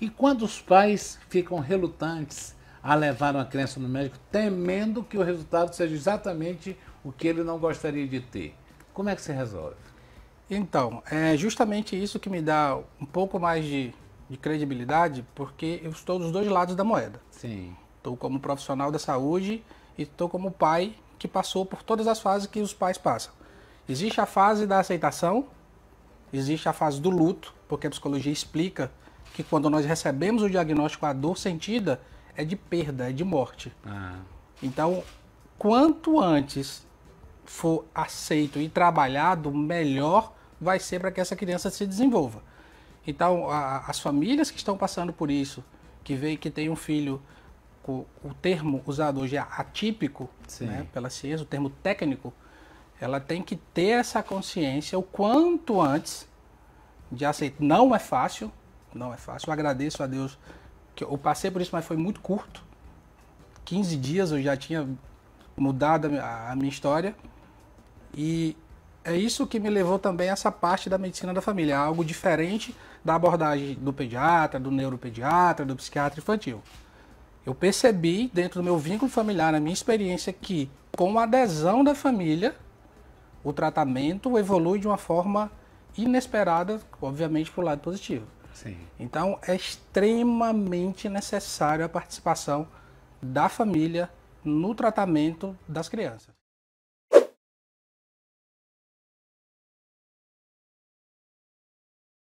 E quando os pais ficam relutantes a levar uma criança no médico, temendo que o resultado seja exatamente o que ele não gostaria de ter, como é que se resolve? Então, é justamente isso que me dá um pouco mais de, de credibilidade, porque eu estou dos dois lados da moeda. Sim. Estou como profissional da saúde e estou como pai que passou por todas as fases que os pais passam. Existe a fase da aceitação, existe a fase do luto, porque a psicologia explica que quando nós recebemos o diagnóstico a dor sentida, é de perda, é de morte. Ah. Então, quanto antes for aceito e trabalhado, melhor vai ser para que essa criança se desenvolva. Então, a, as famílias que estão passando por isso, que veem que tem um filho, o, o termo usado hoje é atípico, né, pela ciência, o termo técnico, ela tem que ter essa consciência o quanto antes de aceitar. Não é fácil, não é fácil. Eu agradeço a Deus que eu passei por isso, mas foi muito curto. 15 dias eu já tinha mudado a minha história. E é isso que me levou também a essa parte da medicina da família, é algo diferente da abordagem do pediatra, do neuropediatra, do psiquiatra infantil. Eu percebi dentro do meu vínculo familiar, na minha experiência, que com a adesão da família, o tratamento evolui de uma forma inesperada, obviamente, para o lado positivo. Sim. Então é extremamente necessário a participação da família no tratamento das crianças.